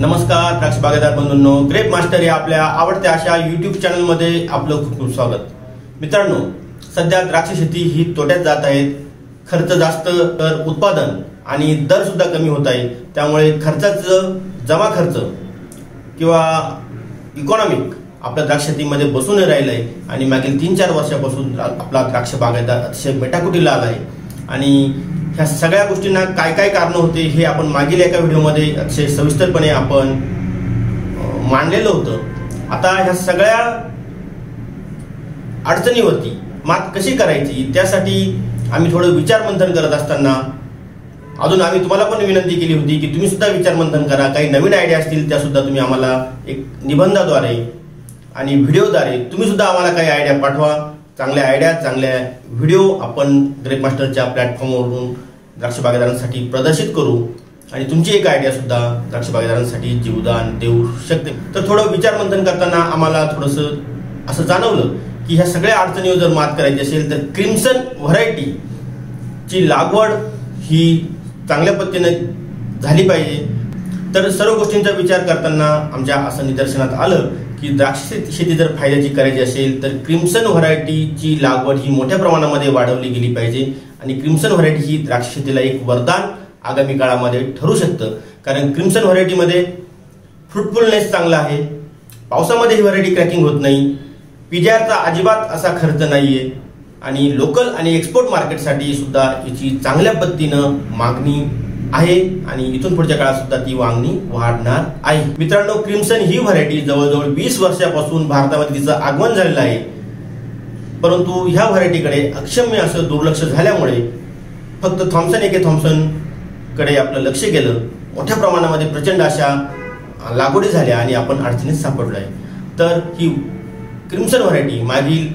नमस्कार द्राक्ष बागेदार बंधूंनो grep master या आपल्या आवडत्या अशा युट्यूब चॅनलमध्ये आपलं खूप खूप स्वागत मित्रांनो सध्या द्राक्ष शेती ही तोट्यात जात आहेत खर्च जास्त तर उत्पादन आणि दर सुद्धा कमी होत आहे त्यामुळे खर्चाचं जमा खर्च किंवा इकॉनॉमिक आपल्या द्राक्ष शेतीमध्ये बसून राहिलं आहे आणि मागील तीन चार वर्षापासून आपला द्राक्ष बागायदार अतिशय मेटाकुटीला आला आहे आणि ह्या सगळ्या गोष्टींना काय काय कारणं होते हे आपण मागील एका व्हिडिओमध्ये अतिशय सविस्तरपणे आपण मांडलेलं होतं आता ह्या सगळ्या अडचणीवरती मात कशी करायची त्यासाठी आम्ही थोडं विचारमंथन करत असताना अजून आम्ही तुम्हाला पण विनंती केली होती की तुम्ही सुद्धा विचारमंथन करा काही नवीन आयडिया असतील त्या सुद्धा तुम्ही आम्हाला एक निबंधाद्वारे आणि व्हिडिओद्वारे तुम्ही सुद्धा आम्हाला काही आयडिया पाठवा चांगल्या आयडिया चांगल्या व्हिडिओ आपण ग्रेप मास्टरच्या प्लॅटफॉर्मवरून द्राक्ष बागेदारांसाठी प्रदर्शित करू आणि तुमची एक आयडिया सुद्धा द्राक्ष बागेदारांसाठी जीवदान देऊ शकते तर थोडं विचारमंथन करताना आम्हाला थोडस असं जाणवलं की ह्या सगळ्या अडचणीवर जर मात करायची असेल तर क्रिम्सन व्हरायटी ची लागवड ही चांगल्या पद्धतीने झाली पाहिजे तर सर्व गोष्टींचा विचार करताना आमच्या असं निदर्शनात आलं की द्राक्ष शेती जर फायद्याची करायची असेल तर क्रिम्सन व्हरायटीची लागवड ही मोठ्या प्रमाणामध्ये वाढवली गेली पाहिजे आणि क्रिम्सन व्हरायटी ही द्राक्ष शेतीला एक वरदान आगामी काळामध्ये ठरू शकतं कारण क्रिम्सन व्हरायटीमध्ये फ्रुटफुलनेस चांगला आहे पावसामध्ये ही व्हरायटी क्रॅकिंग होत नाही पिजारचा अजिबात असा खर्च नाही आहे आणि लोकल आणि एक्सपोर्ट मार्केटसाठी सुद्धा याची चांगल्या पद्धतीनं मागणी आहे आणि इथून पुढच्या काळात सुद्धा ती वागणी वाढणार आहे मित्रांनो क्रिम्सन ही व्हरायटी जवळजवळ वीस वर्षापासून भारतामध्ये तिचं आगमन झालेलं आहे परंतु ह्या व्हरायटीकडे अक्षम्य असं दुर्लक्ष झाल्यामुळे फक्त थॉम्सन एके थॉम्सन कडे आपलं लक्ष गेलं मोठ्या प्रमाणामध्ये प्रचंड अशा लागवडी झाल्या आणि आपण अडचणीत सापडलो आहे तर ही क्रिम्सन व्हरायटी मागील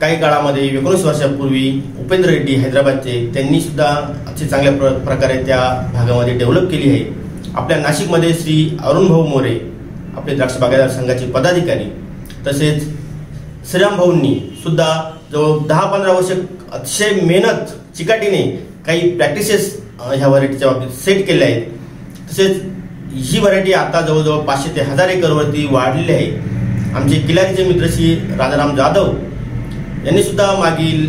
काही काळामध्ये एकोणीस वर्षापूर्वी उपेंद्र रेड्डी हैदराबादचे त्यांनी सुद्धा अतिशय चांगल्या प्र प्रकारे त्या भागामध्ये डेव्हलप केली आहे आपल्या नाशिकमध्ये श्री अरुणभाऊ मोरे आपले द्राक्ष बागायदार संघाचे पदाधिकारी तसेच श्रीराम भाऊंनी सुद्धा जवळ दहा पंधरा वर्ष अतिशय मेहनत चिकाटीने काही प्रॅक्टिसेस ह्या व्हरायटीच्या बाबतीत सेट केल्या आहेत तसेच ही व्हरायटी आता जवळजवळ पाचशे ते हजार एकरवरती वाढलेली आहे आमचे किल्ल्याचे मित्र श्री राधाराम जाधव यांनी सुद्धा मागील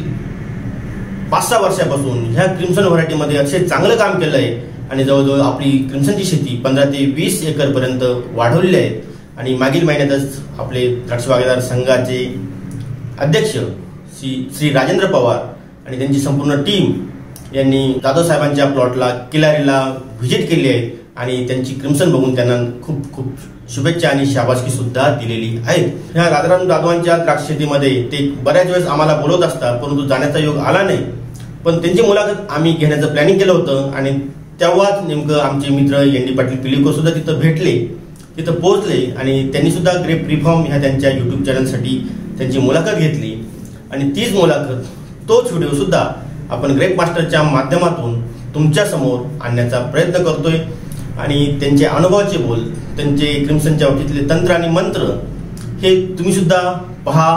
पाच सहा वर्षापासून ह्या क्रिम्सन व्हरायटीमध्ये अतिशय चांगलं काम केलं आहे आणि जवळजवळ आपली क्रिम्सनची शेती पंधरा ते वीस एकरपर्यंत वाढवलेली आहे आणि मागील महिन्यातच आपले द्राक्ष बागेदार संघाचे अध्यक्ष श्री श्री राजेंद्र पवार आणि त्यांची संपूर्ण टीम यांनी जाधव साहेबांच्या प्लॉटला किलारीला व्हिजिट केली आहे आणि त्यांची क्रिमसन बघून त्यांना खूप खूप शुभेच्छा आणि शाबासकी सुद्धा दिलेली आहेत ह्या राधाराम जाधवांच्या द्राक्ष ते बऱ्याच वेळेस आम्हाला बोलवत असतात परंतु जाण्याचा योग आला नाही पण त्यांची मुलाखत आम्ही घेण्याचं प्लॅनिंग केलं होतं आणि तेव्हाच नेमकं आमचे मित्र एन डी पाटील पिलिको सुद्धा तिथं भेटले तिथं पोहोचले आणि त्यांनी सुद्धा ग्रेप रिफॉर्म ह्या त्यांच्या युट्यूब चॅनलसाठी त्यांची मुलाखत घेतली आणि तीच मुलाखत तोच व्हिडिओ सुद्धा आपण ग्रेप मास्टरच्या माध्यमातून तुमच्यासमोर आणण्याचा प्रयत्न करतोय आणि त्यांचे अनुभवाचे बोल त्यांचे क्रिमसनच्या बाबतीतले तंत्र आणि मंत्र हे तुम्ही सुद्धा पहा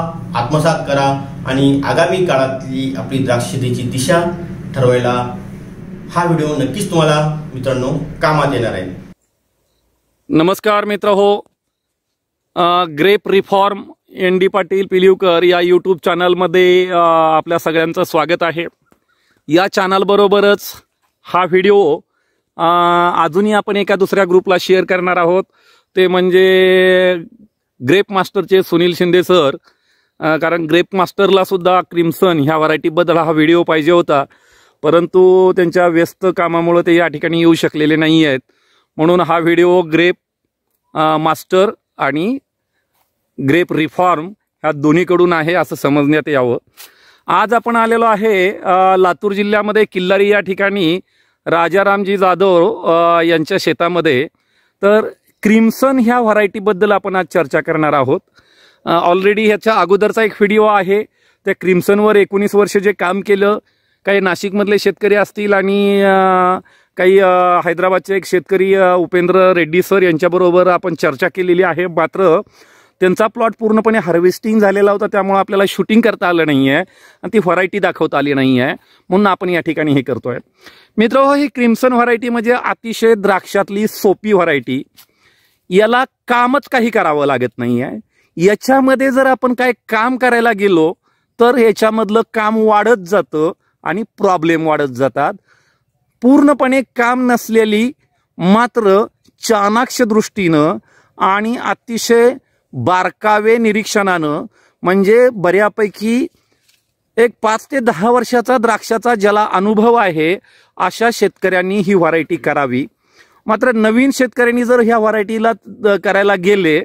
आत्मसात करा आणि आगामी काळातली आपली द्राक्षतेची दिशा ठरवायला हा व्हिडिओ नक्कीच तुम्हाला मित्रांनो कामात येणार आहे नमस्कार मित्र हो grape reform N D Patil Pilivkar या यूट्यूब चॅनलमध्ये आपल्या सगळ्यांचं स्वागत आहे या चॅनलबरोबरच हा व्हिडिओ अजूनही आपण एका दुसऱ्या ग्रुपला शेअर करणार आहोत ते म्हणजे ग्रेप मास्टरचे सुनील शिंदे सर कारण ग्रेप मास्टरला सुद्धा क्रिमसन ह्या व्हरायटीबद्दल हा व्हिडिओ पाहिजे होता परंतु त्यांच्या व्यस्त कामामुळे ते या ठिकाणी येऊ शकलेले नाही आहेत म्हणून हा व्हिडिओ ग्रेप मास्टर आणि ग्रेप रिफॉर्म ह्या दोन्हीकडून आहे असं समजण्यात यावं आज आपण आलेलो आहे लातूर जिल्ह्यामध्ये किल्लारी या ठिकाणी राजारामजी जाधव यांच्या शेतामध्ये तर क्रिम्सन ह्या व्हरायटीबद्दल आपण आज चर्चा करणार आहोत ऑलरेडी ह्याच्या अगोदरचा एक व्हिडिओ आहे त्या क्रिम्सनवर एकोणीस वर्ष जे काम केलं काही नाशिकमधले शेतकरी असतील आणि काही हैदराबादचे एक शेतकरी उपेंद्र रेड्डी सर यांच्याबरोबर आपण चर्चा केलेली आहे मात्र त्यांचा प्लॉट पूर्णपणे हार्वेस्टिंग झालेला होता त्यामुळे आपल्याला शूटिंग करता आलं नाही आहे आणि ती व्हरायटी दाखवता आली नाही आहे म्हणून आपण या ठिकाणी हे करतोय मित्र ही क्रिम्सन व्हरायटी म्हणजे अतिशय द्राक्षातली सोपी व्हरायटी याला कामच काही करावं लागत नाही आहे याच्यामध्ये जर आपण काय काम करायला गेलो तर याच्यामधलं काम वाढत जातं आणि प्रॉब्लेम वाढत जातात पूर्णपणे काम नसलेली मात्र चाणाक्ष दृष्टीनं आणि अतिशय बारकावे निरीक्षणानं म्हणजे बऱ्यापैकी एक पाच ते दहा वर्षाचा द्राक्षाचा ज्याला अनुभव आहे अशा शेतकऱ्यांनी ही व्हरायटी करावी मात्र नवीन शेतकऱ्यांनी जर ह्या व्हरायटीला करायला गेले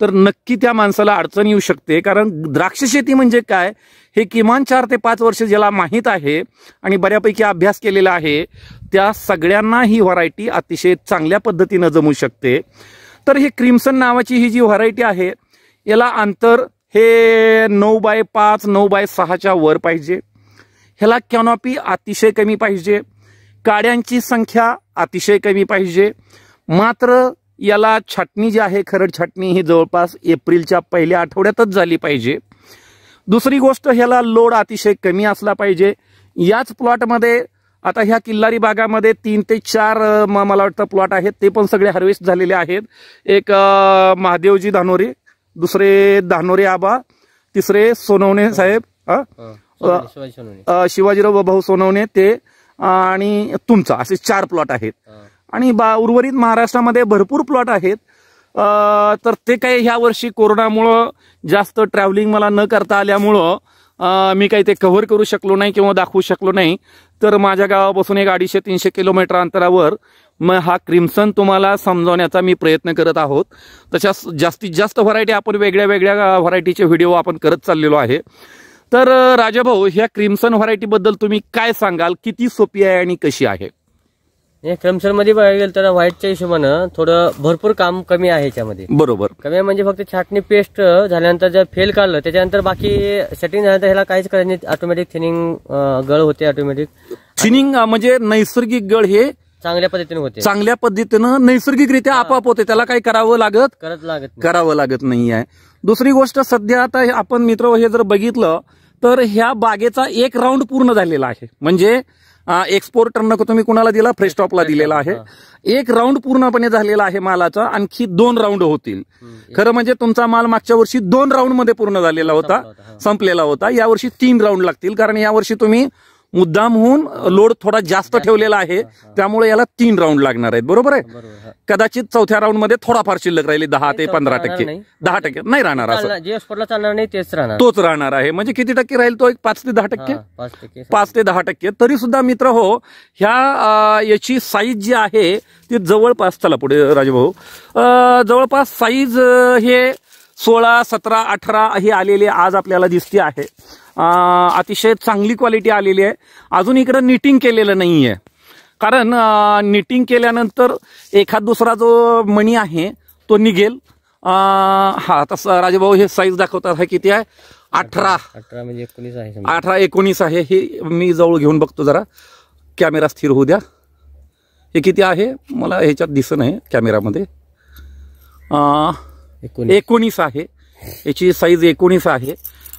तर नक्की त्या माणसाला अडचण येऊ शकते कारण द्राक्ष शेती म्हणजे काय हे किमान चार ते पाच वर्ष ज्याला माहीत आहे आणि बऱ्यापैकी अभ्यास केलेला आहे त्या सगळ्यांना ही व्हरायटी अतिशय चांगल्या पद्धतीनं जमू शकते तर ही क्रिम्सन नावाची ही जी व्हरायटी आहे याला अंतर हे नऊ बाय पाच नऊ बाय सहाच्या वर पाहिजे ह्याला कॅनॉपी अतिशय कमी पाहिजे काड्यांची संख्या अतिशय कमी पाहिजे मात्र याला छाटणी जी आहे खरड छाटणी ही जवळपास एप्रिलच्या पहिल्या आठवड्यातच झाली पाहिजे दुसरी गोष्ट ह्याला लोड अतिशय कमी असला पाहिजे याच प्लॉटमध्ये आता ह्या किल्लारी भागामध्ये तीन ते चार मला वाटतं प्लॉट आहेत ते पण सगळे हार्वेस्ट झालेले आहेत एक महादेवजी धानोरे दुसरे धानोरे आबा तिसरे सोनवणे साहेब शिवाजीराव भाऊ सोनवणे ते आणि तुमचा असे चार प्लॉट आहेत आणि बा उर्वरित महाराष्ट्रामध्ये भरपूर प्लॉट आहेत तर ते काही ह्या वर्षी कोरोनामुळं जास्त ट्रॅव्हलिंग मला न करता आल्यामुळं मी काही ते कव्हर करू शकलो नाही किंवा दाखवू शकलो नाही तर माझ्या गावापासून एक अडीचशे तीनशे किलोमीटर अंतरावर मग हा क्रिम्सन तुम्हाला समजवण्याचा मी प्रयत्न करत आहोत तशा जास्तीत जास्त व्हरायटी आपण वेगळ्या वेगळ्या व्हरायटीचे व्हिडिओ आपण करत चाललेलो आहे तर राजाभाऊ ह्या क्रिम्सन व्हरायटीबद्दल तुम्ही काय सांगाल किती सोपी आहे आणि कशी आहे क्रमशरमध्ये बघायला गेलं तर व्हाईटच्या हिशोबानं थोडं भरपूर काम कमी आहे याच्यामध्ये बरोबर कमी म्हणजे फक्त छाटणी पेस्ट झाल्यानंतर जर फेल काढलं त्याच्यानंतर बाकी सेटिंग झाल्यानंतर ह्याला काहीच करायचं नाही ऑटोमॅटिक थिनिंग गळ होते ऑटोमॅटिक थिनिंग म्हणजे नैसर्गिक गळ हे चांगल्या पद्धतीने होते चांगल्या पद्धतीनं नैसर्गिकरित्या आपाप होते त्याला काही करावं लागत करत लागत करावं लागत नाही आहे दुसरी गोष्ट सध्या आता आपण मित्र हे जर बघितलं तर ह्या बागेचा एक राऊंड पूर्ण झालेला आहे म्हणजे एक्सपोर्ट नको तुम्ही कुणाला दिला फ्रेश स्टॉपला दिलेला आहे एक राऊंड पूर्णपणे झालेला आहे मालाचा आणखी दोन राऊंड होतील खरं म्हणजे तुमचा माल मागच्या वर्षी दोन राऊंड मध्ये पूर्ण झालेला होता संपलेला होता यावर्षी तीन राऊंड लागतील कारण यावर्षी तुम्ही मुद्दामहून लोड थोडा जास्त ठेवलेला आहे त्यामुळे याला तीन राऊंड लागणार आहेत बरोबर आहे कदाचित चौथ्या राऊंड मध्ये थोडाफार शिल्लक राहिली दहा ते पंधरा टक्के दहा टक्के नाही राहणार असं चालणार नाही तेच राहणार तोच राहणार आहे म्हणजे किती टक्के राहील तो एक पाच ते दहा टक्के पाच ते दहा टक्के तरी सुद्धा मित्र हो ह्या याची साईज जी आहे ती जवळपास चला पुढे राजभाऊ जवळपास साईज हे सोळा सतरा अठरा ही आलेली आज आपल्याला दिसते आहे अतिशय चांगली क्वालिटी आलेली आहे अजून इकडं निटिंग केलेलं नाही आहे कारण निटिंग केल्यानंतर एखाद दुसरा जो मणी आहे तो निघेल हा आता राजेभाऊ हे साईज दाखवतात हा किती आहे अठरा अठरा म्हणजे एकोणीस आहे अठरा एकोणीस आहे हे मी जवळ घेऊन बघतो जरा कॅमेरा स्थिर होऊ द्या हे किती आहे मला ह्याच्यात दिसत नाही कॅमेरामध्ये एकोणीस आहे याची साईज एकोणीस आहे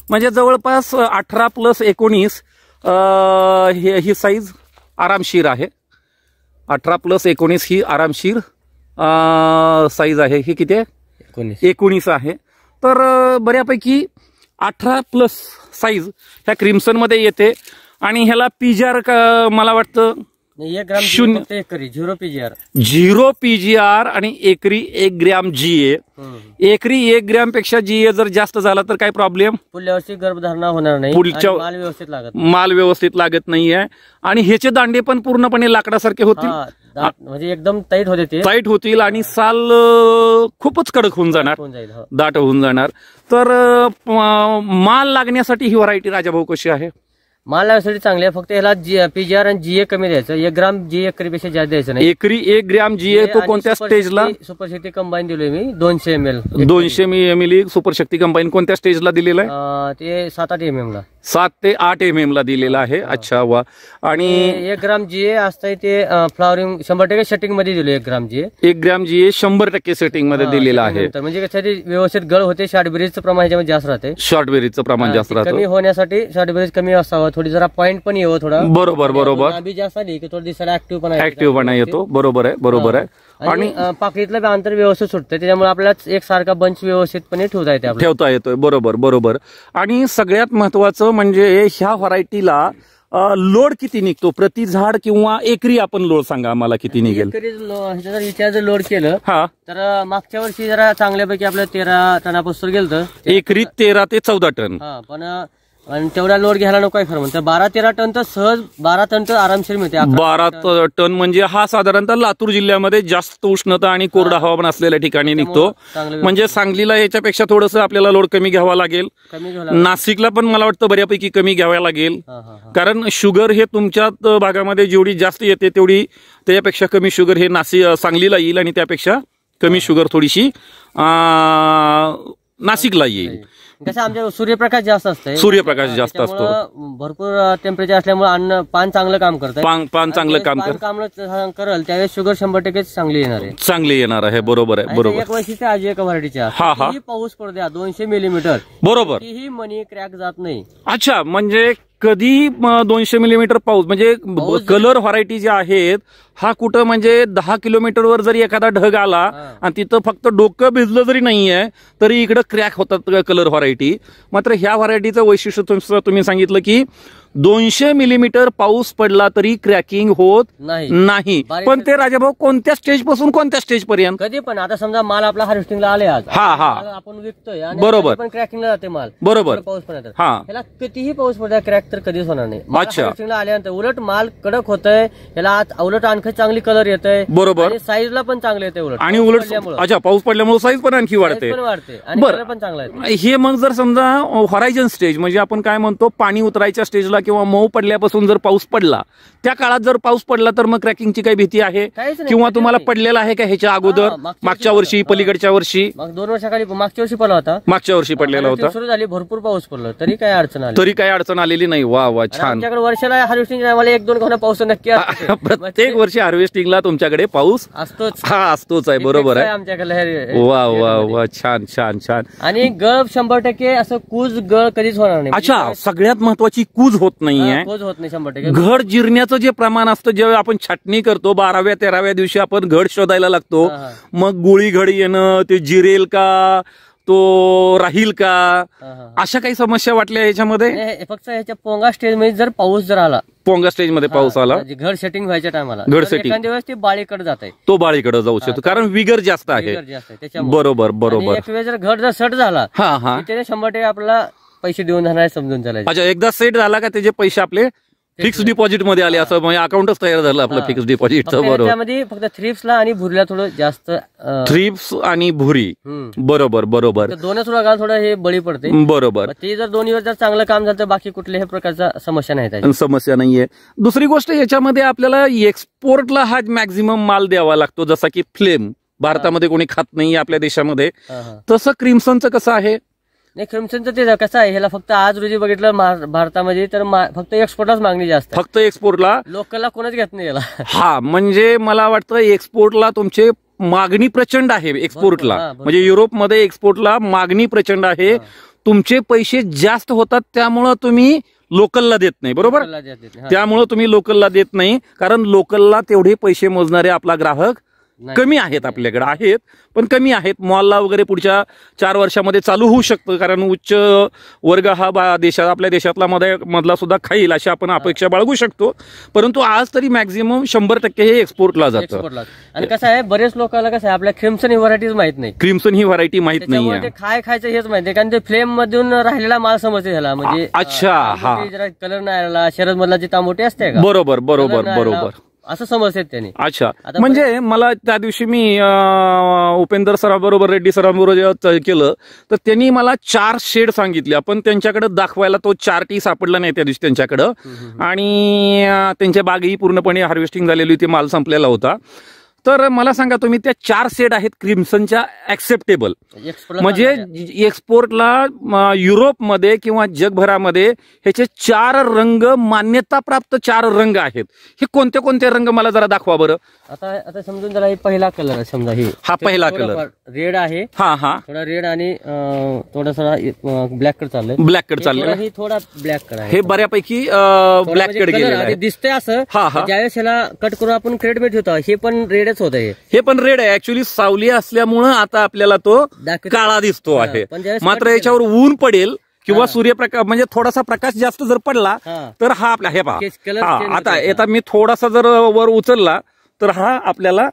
म्हणजे जवळपास अठरा प्लस एकोणीस ही ही साईज आरामशीर आहे अठरा प्लस एकोणीस ही आरामशीर साईज आहे ही किती आहे एकोणीस आहे तर बऱ्यापैकी अठरा प्लस साईज ह्या क्रिम्सनमध्ये येते आणि ह्याला पीजार का मला वाटतं शून्य एकरी झिरो पीजीआर झिरो पीजीआर आणि एकरी एक ग्रॅम जीए एकरी एक ग्रॅम पेक्षा जीए जर जास्त झाला तर काय प्रॉब्लेम पुढल्या गर्भधारणा होणार नाही पुढच्या माल व्यवस्थित लागत माल व्यवस्थित लागत नाहीये आणि ह्याचे दांडे पण पूर्णपणे लाकडासारखे होतील म्हणजे एकदम टाईट होते टाईट होतील आणि साल खूपच कडक होऊन जाणार हो. दाट होऊन जाणार तर माल लागण्यासाठी ही व्हरायटी राजाभाऊ कशी आहे माल लावण्यासाठी चांगले आहे फक्त याला पीजीआर आणि जीए कमी द्यायचं एक ग्राम जीए पेक्षा जास्त द्यायचं नाही एकरी एक ग्राम जीए तो कोणत्या स्टेजला सुपर शक्ती कंबाईन दिलोय मी दोनशे एम एल दोनशे मी M L super Shakti combine कोणत्या स्टेजला दिलेला आहे ते सात आठ एम एम ला सात ते आठ एम एम ला दिलेला आहे अच्छा वा आणि एक ग्राम जीए असतंय ते फ्लॉवरिंग शंभर टक्के सेटिंग मध्ये दिलो एक ग्राम जीए एक ग्राम जीए शंभर टक्के सेटिंग मध्ये दिलेला आहे म्हणजे कशाची व्यवस्थित गळ होते शॉर्ट बेरीजचं प्रमाण जास्त राहते शॉर्ट बेरीजचं प्रमाण जास्त राहते कमी होण्यासाठी शॉर्ट बेरीज कमी असावं थोडी जरा पॉईंट पण येवं थोडं बरोबर बरोबर ऍक्टिव्ह पण येतो बरोबर आहे बरोबर आहे आणि पाकळीतलं अंतर व्यवस्थित सुटतं त्याच्यामुळे आपल्याला एक सारखा बंच व्यवस्थितपणे ठेवता येते ठेवता येतोय बरोबर बरोबर आणि सगळ्यात महत्वाचं म्हणजे ह्या व्हरायटीला लोड किती निघतो प्रति झाड किंवा एकरी आपण लोड सांगा आम्हाला किती निघेल इथे जर लोड केलं हा तर मागच्या वर्षी जरा चांगल्यापैकी आपल्या तेरा टनापासून गेलं एकरी तेरा ते चौदा टन पण आणि तेवढा लोड घ्यायला नको खरं म्हणतात बारा तेरा टन तर सहज बारा टन तर आरामशीर मिळते बारा टन. म्हणजे हा साधारणतः लातूर जिल्ह्यामध्ये जास्त उष्णता आणि कोरडा हवामान असलेल्या ठिकाणी निघतो म्हणजे सांगलीला याच्यापेक्षा थोडस आपल्याला लोड कमी घ्यावा लागेल नाशिकला पण मला वाटतं बऱ्यापैकी कमी घ्यावा लागेल कारण शुगर हे तुमच्या भागामध्ये जेवढी जास्त येते तेवढी त्याच्यापेक्षा कमी शुगर हे नाशिक सांगलीला येईल आणि त्यापेक्षा कमी शुगर थोडीशी नाशिकला येईल कसं आमच्या सूर्यप्रकाश जास्त असतो सूर्यप्रकाश जास्त असतो भरपूर टेम्परेचर असल्यामुळे अन्न पान चांगलं काम करत पान पान चांगलं काम काम करल त्यावेळेस शुगर शंभर टक्के चांगली येणार आहे चांगली येणार आहे बरोबर आहे बरोबर एक वैशिष्ट्य आज एका व्हरायटीच्या ही पाऊस पडद्या दोनशे मिलीमीटर बरोबर ही मनी क्रॅक जात नाही अच्छा म्हणजे कधी दोनशे मिलीमीटर पाऊस म्हणजे कलर व्हरायटी जे आहेत हा कुठं म्हणजे दहा किलोमीटरवर जरी एखादा ढग आला आणि तिथं फक्त डोकं भिजलं जरी नाहीये तरी इकडं क्रॅक होतात कलर व्हरायटी मात्र ह्या व्हरायटीचं वैशिष्ट्य तुम्ही सांगितलं की दोनशे मिलीमीटर पाऊस पडला तरी क्रॅकिंग होत नाही. पण ते राजाभाऊ कोणत्या स्टेज पासून कोणत्या स्टेज पर्यंत कधी पण आता समजा माल आपला हार्वेस्टिंगला आले आज हा, हा. आपण विकतोय बरोबर. पण क्रॅकिंगला जाते माल बरोबर पाऊस पण हा. याला कितीही पाऊस पडला क्रॅक तर कधीच होणार नाही हार्वेस्टिंगला आल्यानंतर उलट माल कडक होतय याला आत- उलट आणखी चांगली कलर येतोय बरोबर. साईजला पण चांगले येते उलट आणि उलट अच्छा पाऊस पडल्यामुळे साईज पण आणखी वाढते वाढते बरं. पण चांगला आहे हे मग जर समजा हॉरायझन स्टेज म्हणजे आपण काय म्हणतो पाणी उतरायच्या स्टेजला किंवा मऊ पडल्यापासून जर पाऊस पडला त्या काळात जर पाऊस पडला तर मग क्रॅकिंगची काही भीती आहे किंवा तुम्हाला पडलेला आहे का ह्याच्या अगोदर मागच्या वर्षी पलीकडच्या वर्षी दोन वर्षाखाली मागच्या वर्षी पडला होता मागच्या वर्षी पडलेला होता सुरू झाली भरपूर पाऊस पडला तरी काय अडचण आली तरी काय अडचण आलेली नाही वा वा छान वर्षाला हार्वेस्टिंग एक दोन घन पाऊस नक्की प्रत्येक म्हणजे वर्षी हार्वेस्टिंगला तुमच्याकडे पाऊस असतोच हा असतोच आहे बरोबर आहे वा वा वा छान छान छान आणि गळ शंभर टक्के असं कूज गळ कधीच होणार नाही अच्छा म्हणजे सगळ्यात महत्वाची कूज हो होत नाहीये जिरण्याचं जे प्रमाण असतं जेव्हा आपण छाटणी करतो बाराव्या तेराव्या दिवशी आपण घड शोधायला लागतो मग गुळी घड येणं ते जिरेल का तो राहील का अशा काही समस्या वाटल्या याच्यामध्ये फक्त याच्या पोंगा स्टेज मध्ये जर पाऊस जर आला पोंगा स्टेज मध्ये पाऊस आला म्हणजे घर सेटिंग व्हायच्या टायमाला घर सेटिंग ते बाळीकडे जात आहे तो बाळीकडे जाऊ शकतो कारण विगर जास्त आहे बरोबर बरोबर घर जर घड जर सट झाला हा हा शंभर टक्के आपला पैसे देऊन जाणार समजून चालायचं अच्छा एकदा सेट झाला का त्याचे पैसे आपले फिक्स डिपॉझिट मध्ये आले असं म्हणजे अकाउंटच तयार झालं आपलं फिक्स डिपॉझिट बरोबर त्यामध्ये फक्त आणि भुरीला थोडं जास्त थ्रीप्स आणि भुरी बरोबर बरोबर थोडं रोगाला थोडं हे बळी पडते बरोबर ते जर दोन्हीवर जर चांगलं काम झालं तर बाकी कुठल्याही प्रकारचा समस्या नाही समस्या नाहीये दुसरी गोष्ट याच्यामध्ये आपल्याला एक्सपोर्टला हा मॅक्झिमम माल द्यावा लागतो जसा की फ्लेम भारतामध्ये कोणी खात नाही आपल्या देशामध्ये तसं क्रिमसनचं कसं आहे नाही क्रिम्सनचं ते कसं आहे ह्याला फक्त आज रोजी बघितलं भारतामध्ये तर फक्त एक्सपोर्टलाच मागणी जास्त फक्त एक्सपोर्टला लोकलला कोणाच घेत नाही याला हा म्हणजे मला वाटतं एक्सपोर्टला तुमचे मागणी प्रचंड आहे एक्सपोर्टला म्हणजे युरोपमध्ये एक्सपोर्टला मागणी प्रचंड आहे तुमचे पैसे जास्त होतात त्यामुळं तुम्ही लोकलला देत नाही बरोबर त्यामुळं तुम्ही लोकलला देत नाही कारण लोकलला तेवढे पैसे मोजणारे आपला ग्राहक कमी आहेत आपल्याकडे आहेत पण कमी आहेत मॉलला वगैरे पुढच्या चार वर्षामध्ये चालू होऊ शकतं कारण उच्च वर्ग हा बा देशात आपल्या देशातला मध्ये मधला सुद्धा खाईल अशी आपण अपेक्षा बाळगू शकतो परंतु आज तरी मॅक्झिमम शंभर टक्के हे एक्सपोर्टला जातं आणि कसं आहे बरेच लोकांना कसं आहे आपल्या क्रिमसन ही व्हरायटीज माहित नाही क्रिम्सन ही व्हरायटी माहित नाही खाय खायचं हेच माहिती कारण ते फ्लेम मधून राहिलेला माल समजते झाला म्हणजे अच्छा हा कलर नाही आला शरद मधला जी मोठी असते बरोबर बरोबर बरोबर असं समजते त्याने अच्छा म्हणजे मला त्या दिवशी मी उपेंदर उपेंद्र सराबरोबर रेड्डी सराबरोबर जेव्हा केलं तर त्यांनी मला चार शेड सांगितले पण त्यांच्याकडे दाखवायला तो चार टी सापडला नाही त्या दिवशी त्यांच्याकडं आणि त्यांच्या बागही पूर्णपणे हार्वेस्टिंग झालेली होती माल संपलेला होता तर मला सांगा तुम्ही त्या चार सेट आहेत क्रिम्सनच्या ऍक्सेप्टेबल म्हणजे एक्सपोर्टला युरोपमध्ये किंवा जगभरामध्ये ह्याचे चार रंग मान्यताप्राप्त चार रंग आहेत हे कोणते कोणते रंग मला जरा दाखवा बरं आता आता समजून जरा पहिला कलर आहे समजा हे हा पहिला कलर रेड आहे हा हा थोडा रेड आणि थोडासा ब्लॅक कड चाललंय ब्लॅक कड चाललंय हे थोडा ब्लॅक कड आहे हे बऱ्यापैकी ब्लॅक म्हणजे कड गेलेलं दिसतंय असं ज्यावेळेस ह्याला कट करून आपण क्रेड भेट होतो हे पण रेड होत हे हे पण रेड आहे ऍक्च्युली सावली असल्यामुळं आता आपल्याला तो काळा दिसतो आहे मात्र याच्यावर ऊन पडेल किंवा सूर्यप्रकाश म्हणजे थोडासा प्रकाश जास्त जर पडला तर हा आपला हे पहा आता मी थोडासा जर वर उचलला तर हा आपल्याला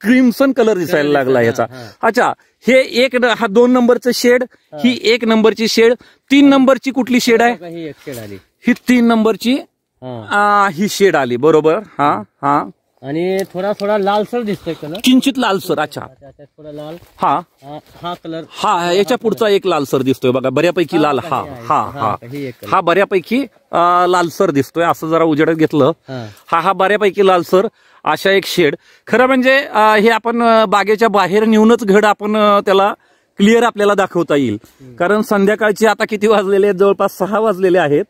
क्रिमसन कलर दिसायला लागला याचा अच्छा हे एक हा दोन नंबरचं शेड ही एक नंबरची शेड तीन नंबरची कुठली शेड आहे ही तीन नंबरची ही शेड आली बरोबर हा हा आणि थोडा थोडा लालसर दिसतोय कलर किंचित लालसर अच्छा थोडा लाल हा हा- कलर हा याच्या पुढचा एक लालसर दिसतोय बघा बऱ्यापैकी लाल हा हा हा हा बऱ्यापैकी लालसर दिसतोय असं जरा उजेडत घेतलं हा हा बऱ्यापैकी लालसर अशा एक शेड खरं म्हणजे हे आपण बागेच्या बाहेर नेऊनच घड आपण त्याला क्लिअर आपल्याला दाखवता येईल कारण संध्याकाळचे आता किती वाजलेले आहेत जवळपास सहा वाजलेले आहेत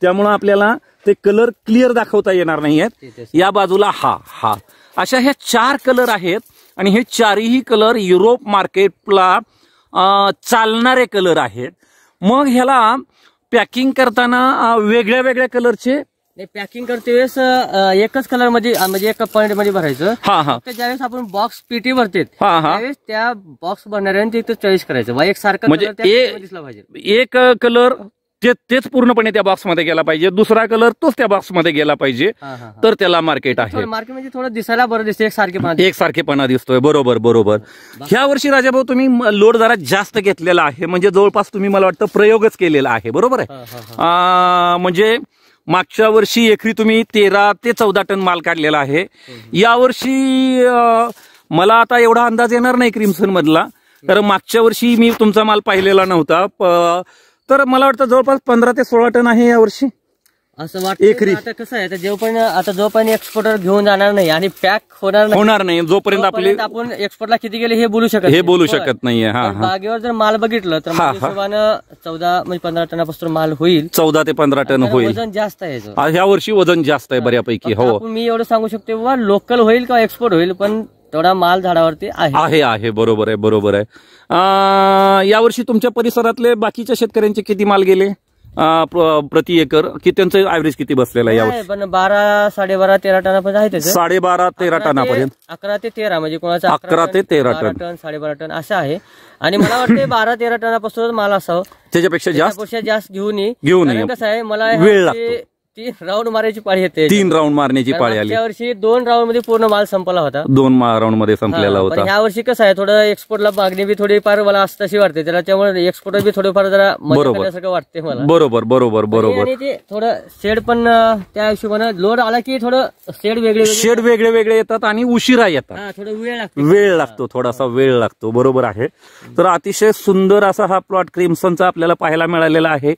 त्यामुळं आपल्याला ते कलर क्लिअर दाखवता येणार नाही आहेत या बाजूला हा हा अशा ह्या चार कलर आहेत आणि हे चारही कलर युरोप मार्केटला चालणारे कलर आहेत मग ह्याला पॅकिंग करताना वेगळ्या वेगळ्या कलरचे पॅकिंग करते वेळेस एकच कलर मध्ये म्हणजे एक पॉईंट मध्ये भरायचं ज्यावेळेस आपण बॉक्स पीटी भरते त्यावेळेस त्या बॉक्स भरणाऱ्या चॉईस करायचं एक सारखं म्हणजे दिसला पाहिजे एक कलर तेच पूर्णपणे त्या बॉक्स मध्ये गेला पाहिजे दुसरा कलर तोच त्या बॉक्स मध्ये गेला पाहिजे तर त्याला मार्केट आहे मार्केट म्हणजे थोडं दिसायला बरं सारखेपणा एक सारखेपणा दिसतोय बरोबर बरोबर ह्या वर्षी राजाभाऊ तुम्ही लोड जरा जास्त घेतलेला आहे म्हणजे जवळपास तुम्ही मला वाटतं प्रयोगच केलेला आहे बरोबर आहे म्हणजे मागच्या वर्षी एकरी तुम्ही तेरा ते चौदा टन माल काढलेला आहे यावर्षी मला आता एवढा अंदाज येणार नाही क्रिमसन मधला कारण मागच्या वर्षी मी तुमचा माल पाहिलेला नव्हता तर मला वाटतं जवळपास पंधरा ते सोळा टन आहे यावर्षी असं वाटतं एकरी. कसं आहे आता पण आता जोपर्यंत एक्सपोर्टर घेऊन जाणार नाही आणि पॅक होणार नाही होणार नाही जोपर्यंत आपली आपण एक्सपोर्टला किती गेले हे बोलू शकत हे बोलू शकत नाही हा जर माल बघितलं तर चौदा म्हणजे पंधरा टनापासून माल होईल चौदा ते पंधरा टन होईल वजन जास्त आहे ह्या वर्षी वजन जास्त आहे बऱ्यापैकी हो मी एवढं सांगू शकतो लोकल होईल किंवा एक्सपोर्ट होईल पण तेवढा माल झाडावरती आहे आहे आहे बरोबर आहे बरोबर आहे यावर्षी तुमच्या परिसरातले बाकीच्या शेतकऱ्यांचे किती माल गेले प्रति एकर की त्यांचं ऍव्हरेज किती बसलेलं आहे यावर पण बारा साडेबारा तेरा टनापर्यंत आहे साडेबारा तेरा टनापर्यंत अकरा ते तेरा म्हणजे कोणाचा अकरा ते तेरा टन. टन साडेबारा टन असं आहे आणि मला वाटतं बारा तेरा टनापासून माल असावं त्याच्यापेक्षा जास्त त्यापेक्षा जास्त घेऊन ये घेऊन कसं आहे मला वेळ लागतो. तीन राऊंड मारायची पाळी येते तीन राऊंड मारण्याची पाळी आली या वर्षी दोन राऊंड मध्ये पूर्ण माल संपला होता दोन राऊंड मध्ये संपलेला होता या वर्षी कसं आहे थोडं एक्सपोर्टला मागणी बी थोडीफार मला असताशी वाटते त्याला त्यामुळे एक्सपोर्ट बी थोडंफार जरा करण्यासारखं वाटते मला बरोबर बरोबर बरोबर थोडं शेड पण त्या हिशोबाने लोड आला की थोडं शेड वेगळे शेड वेगळे वेगळे येतात आणि उशिरा येतात वेळ लागतो वेळ लागतो थोडासा वेळ लागतो बरोबर आहे तर अतिशय सुंदर असा हा प्लॉट क्रिमसनचा आपल्याला पाहायला मिळालेला आहे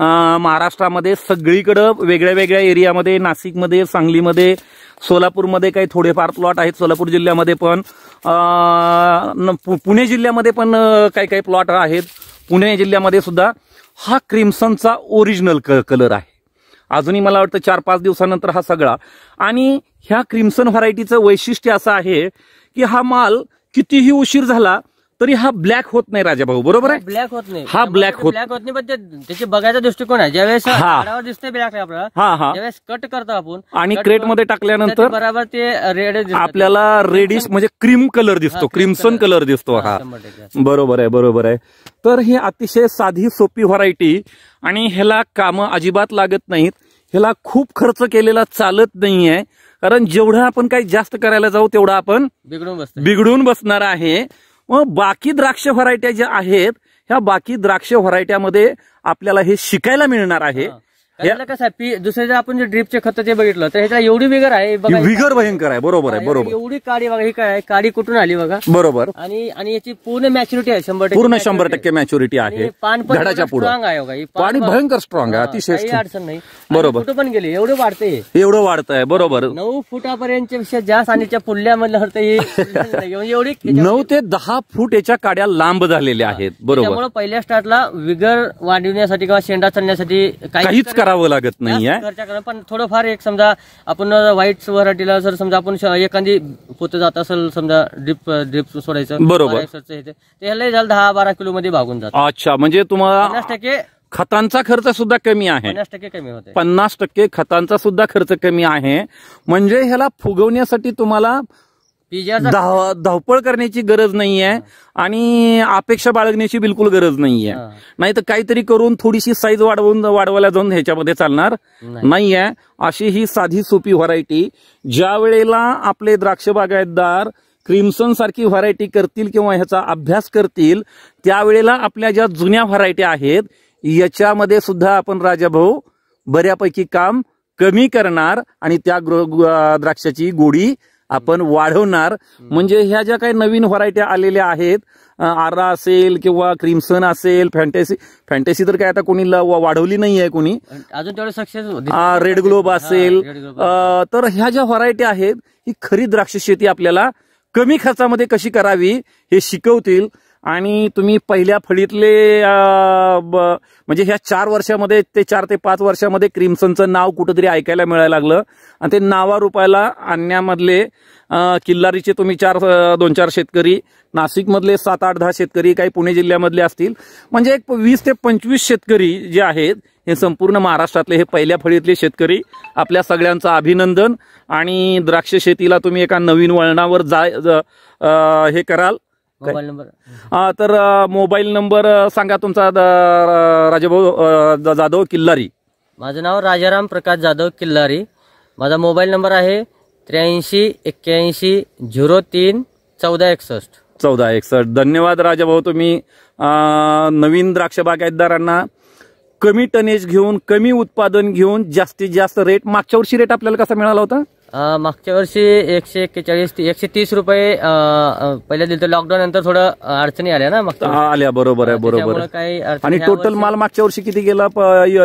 महाराष्ट्रामध्ये सगळीकडं वेगळ्या वेगळ्या एरियामध्ये नाशिकमध्ये सांगलीमध्ये सोलापूरमध्ये काही थोडेफार प्लॉट आहेत सोलापूर जिल्ह्यामध्ये पण पुणे जिल्ह्यामध्ये पण काही काही प्लॉट आहेत पुणे जिल्ह्यामध्ये सुद्धा हा क्रिम्सनचा ओरिजिनल क कलर आहे अजूनही मला वाटतं चार पाच दिवसानंतर हा सगळा आणि ह्या क्रिम्सन व्हरायटीचं वैशिष्ट्य असं आहे की हा माल कितीही उशीर झाला तरी हा ब्लॅक होत नाही राजा भाऊ बरोबर आहे ब्लॅक होत नाही हा ब्लॅक होत ब्लॅक होत नाही पण त्याची बघायचा दृष्टिकोन आहे ज्यावेळेस वेळेस ब्लॅक आपल्याला हा हा कट करतो आपण आणि क्रेट मध्ये टाकल्यानंतर- बरोबर ते रेड आपल्याला रेडिश म्हणजे क्रीम कलर दिसतो क्रिम्सन कलर दिसतो हा बरोबर आहे बरोबर आहे तर ही अतिशय साधी सोपी व्हरायटी आणि ह्याला कामं अजिबात लागत नाहीत ह्याला खूप खर्च केलेला चालत नाही आहे कारण जेवढं आपण काही जास्त करायला जाऊ तेवढा आपण बिघडून बसतो बिघडून बसणार आहे मग बाकी द्राक्ष व्हरायट्या ज्या आहेत ह्या बाकी द्राक्ष व्हरायट्यामध्ये आपल्याला हे शिकायला मिळणार आहे याला कसं आहे दुसरे जर आपण जे ड्रीपचे खत जे बघितलं तर ह्याच्या एवढी विगर आहे बघा विगर भयंकर आहे बरोबर आहे बरोबर एवढी काडी बघा ही काय आहे, काडी कुठून आली बघा बरोबर आणि आणि याची पूर्ण मॅच्युरिटी आहे शंभर पूर्ण शंभर टक्के मॅच्युरिटी आहे पानपडाच्या पान पण आहे बघा. पाणी भयंकर स्ट्रॉंग आहे अतिशय अडचण नाही बरोबर. कुठं पण गेली एवढं वाढते एवढं एवढं आहे बरोबर नऊ फुटापर्यंतच्या पेक्षा जास्त आणि त्या पुल्ल्यामधलं हरत हे म्हणजे एवढी नऊ ते दहा फूट याच्या काड्या लांब झालेल्या आहेत बरोबर त्यामुळे पहिल्या स्टार्टला विगर वाढविण्यासाठी किंवा शेंडा चालण्यासाठी काहीच करा करावं लागत नाही पण थोडंफार एक समजा आपण व्हाईट व्हरायटीला जर समजा आपण एखादी पोत जात असेल समजा ड्रिप ड्रिप सोडायचं बरोबर. ते झालं दहा बारा किलो मध्ये भागून जात अच्छा म्हणजे तुम्हाला खतांचा खर्च सुद्धा कमी आहे कमी होते पन्नास टक्के खतांचा सुद्धा खर्च कमी आहे म्हणजे ह्याला फुगवण्यासाठी तुम्हाला धावपळ करण्याची गरज नाही आहे आणि अपेक्षा बाळगण्याची बिलकुल गरज नाही आहे नाही तर काहीतरी करून थोडीशी साईज वाढवून वाढवायला जाऊन ह्याच्यामध्ये चालणार नाही आहे अशी ही साधी सोपी व्हरायटी ज्या वेळेला आपले द्राक्ष बागायतदार क्रिम्सन सारखी व्हरायटी करतील किंवा ह्याचा अभ्यास करतील त्यावेळेला आपल्या ज्या जुन्या व्हरायटी आहेत याच्यामध्ये सुद्धा आपण राजाभाऊ बऱ्यापैकी काम कमी करणार आणि त्या द्राक्षाची गोडी आपण वाढवणार म्हणजे ह्या ज्या काही नवीन व्हरायट्या आलेल्या आहेत आरा असेल किंवा क्रिमसन असेल फॅन्टॅसी फॅन्टॅसी तर काय आता कोणी वाढवली नाही आहे कोणी अजून तेवढे सक्सेस रेड ग्लोब असेल तर ह्या ज्या व्हरायटी आहेत ही खरी द्राक्ष शेती आपल्याला कमी खर्चामध्ये कशी करावी हे शिकवतील आणि तुम्ही पहिल्या फळीतले म्हणजे ह्या चार वर्षामध्ये ते चार ते पाच वर्षामध्ये क्रिमसनचं नाव कुठंतरी ऐकायला मिळायला लागलं आणि ते नावा रुपायला आणण्यामधले किल्लारीचे तुम्ही चार दोन चार शेतकरी नाशिकमधले सात आठ दहा शेतकरी काही पुणे जिल्ह्यामधले असतील म्हणजे एक वीस ते पंचवीस शेतकरी जे आहेत हे संपूर्ण महाराष्ट्रातले हे पहिल्या फळीतले शेतकरी आपल्या सगळ्यांचं अभिनंदन आणि द्राक्ष शेतीला तुम्ही एका नवीन वळणावर जा हे कराल मोबाईल नंबर हा तर मोबाईल नंबर सांगा तुमचा राजाभाऊ जाधव किल्लारी माझं नाव राजाराम प्रकाश जाधव किल्लारी माझा मोबाईल नंबर आहे त्र्याऐंशी एक्क्याऐंशी झिरो तीन चौदा एकसष्ट चौदा एकसष्ट धन्यवाद राजाभाऊ तुम्ही नवीन द्राक्ष बागायतदारांना कमी टनेज घेऊन कमी उत्पादन घेऊन जास्तीत जास्त रेट मागच्या वर्षी रेट आपल्याला कसा मिळाला होता मागच्या वर्षी एकशे एक्केचाळीस एकशे तीस रुपये पहिल्या दिलं लॉकडाऊन नंतर थोडं अडचणी आल्या ना मागच्या आल्या बरोबर आहे बरोबर आणि टोटल माल मागच्या वर्षी किती गेला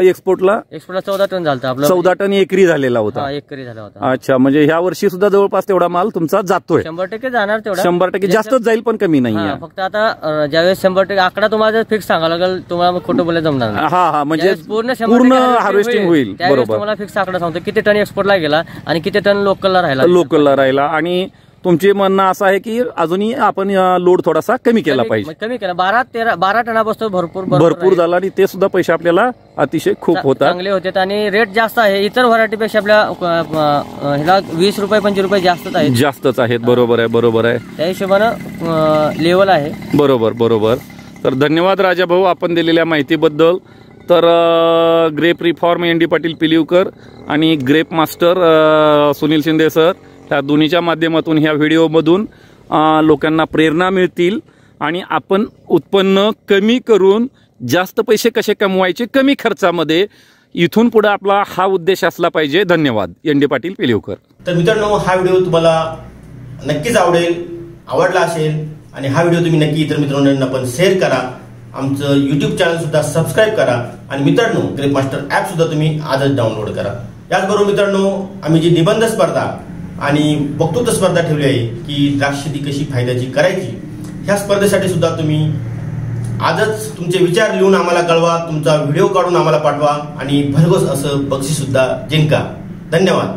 एक्सपोर्टला एक्सपोर्टला चौदा टन झालं आपला चौदा टन एकरी झालेला होता एकरी झाला होता अच्छा म्हणजे ह्या वर्षी सुद्धा जवळपास तेवढा माल तुमचा जातोय शंभर टक्के जाणार तेवढा शंभर टक्के जास्तच जाईल पण कमी नाही फक्त आता ज्यावेळेस शंभर टक्के आकडा तुम्हाला फिक्स सांगावा लागेल तुम्हाला खोटं बोलायला जमणार हा हा म्हणजे पूर्ण पूर्ण हार्वेस्टिंग होईल बरोबर तुम्हाला फिक्स आकडा सांगतो किती टन एक्सपोर्टला गेला आणि किती टन लोकल लोकलला राहिला लोकलला राहिला आणि तुमचे म्हणणं असं आहे की अजूनही आपण लोड थोडासा कमी केला पाहिजे कमी केला बारा तेरा बारा टनापासून भरपूर भरपूर झाला आणि ते सुद्धा पैसे आपल्याला अतिशय खूप होतात चांगले होते आणि रेट जास्त आहे इतर व्हरायटीपेक्षा आपल्या ह्याला वीस रुपये पंचवीस रुपये जास्तच आहे जास्तच आहेत बरोबर आहे बरोबर आहे त्या हिशोबानं लेवल आहे बरोबर बरोबर तर धन्यवाद राजा भाऊ आपण दिलेल्या माहितीबद्दल तर grape reform N D Patil Pilivkar आणि grape master Sunil Shinde sir ह्या दोन्हीच्या माध्यमातून ह्या व्हिडिओमधून लोकांना प्रेरणा मिळतील आणि आपण उत्पन्न कमी करून जास्त पैसे कसे कमवायचे कमी खर्चामध्ये इथून पुढे आपला हा उद्देश असला पाहिजे धन्यवाद एन डी पाटील पिलिवकर तर मित्रांनो हा व्हिडिओ तुम्हाला नक्कीच आवडेल आवडला असेल आणि हा व्हिडिओ तुम्ही नक्की इतर मित्रांना पण शेअर करा आमचं युट्यूब चॅनल सुद्धा सबस्क्राईब करा आणि मित्रांनो ग्रेप मास्टर ऍप सुद्धा तुम्ही आजच डाउनलोड करा याचबरोबर मित्रांनो आम्ही जी निबंध स्पर्धा आणि वक्तृत्व स्पर्धा ठेवली आहे की द्राक्ष शेती कशी फायद्याची करायची ह्या स्पर्धेसाठी सुद्धा तुम्ही आजच तुमचे विचार लिहून आम्हाला कळवा तुमचा व्हिडिओ काढून आम्हाला पाठवा आणि भरघोस असं सुद्धा जिंका धन्यवाद